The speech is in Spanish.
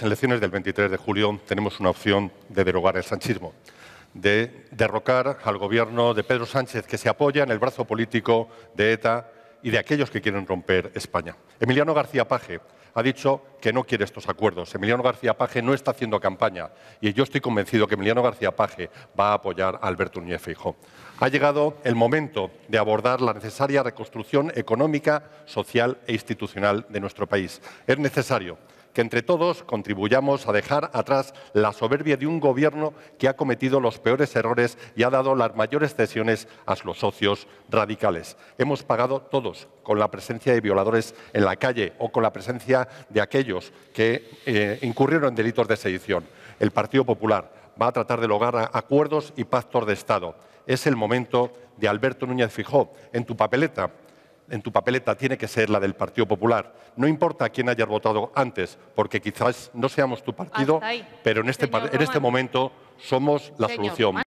en elecciones del 23 de julio tenemos una opción de derogar el sanchismo, de derrocar al gobierno de Pedro Sánchez que se apoya en el brazo político de ETA y de aquellos que quieren romper España. Emiliano García Page ha dicho que no quiere estos acuerdos. Emiliano García Paje no está haciendo campaña y yo estoy convencido que Emiliano García Page va a apoyar a Alberto Núñez Feijóo. Ha llegado el momento de abordar la necesaria reconstrucción económica, social e institucional de nuestro país. Es necesario que entre todos contribuyamos a dejar atrás la soberbia de un gobierno que ha cometido los peores errores y ha dado las mayores cesiones a los socios radicales. Hemos pagado todos con la presencia de violadores en la calle o con la presencia de aquellos que eh, incurrieron en delitos de sedición. El Partido Popular va a tratar de lograr acuerdos y pactos de Estado. Es el momento de Alberto Núñez Fijó en tu papeleta en tu papeleta tiene que ser la del Partido Popular. No importa quién hayas votado antes, porque quizás no seamos tu partido, pero en este, en este momento somos la solución.